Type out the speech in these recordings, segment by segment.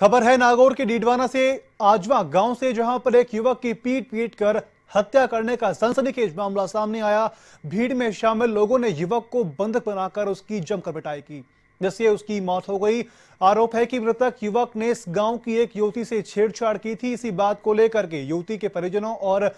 खबर है नागौर के डीडवाना से आजवा गांव से जहां पर एक युवक की पीट पीट कर हत्या करने का सनसनीखेज मामला सामने आया भीड़ में शामिल लोगों ने युवक को बंधक बनाकर उसकी जमकर पिटाई की जिससे उसकी मौत हो गई आरोप है कि मृतक युवक ने इस गांव की एक युवती से छेड़छाड़ की थी इसी बात को लेकर के युवती के परिजनों और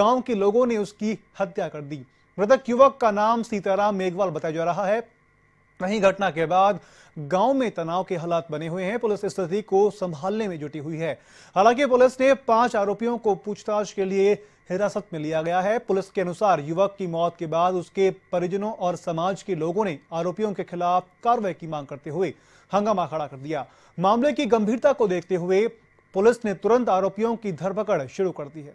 गांव के लोगों ने उसकी हत्या कर दी मृतक युवक का नाम सीताराम मेघवाल बताया जा रहा है वहीं घटना के बाद गांव में तनाव के हालात बने हुए हैं पुलिस स्थिति को संभालने में जुटी हुई है हालांकि पुलिस ने पांच आरोपियों को पूछताछ के लिए हिरासत में लिया गया है पुलिस के अनुसार युवक की मौत के बाद उसके परिजनों और समाज के लोगों ने आरोपियों के खिलाफ कार्रवाई की मांग करते हुए हंगामा खड़ा कर दिया मामले की गंभीरता को देखते हुए पुलिस ने तुरंत आरोपियों की धरपकड़ शुरू कर दी है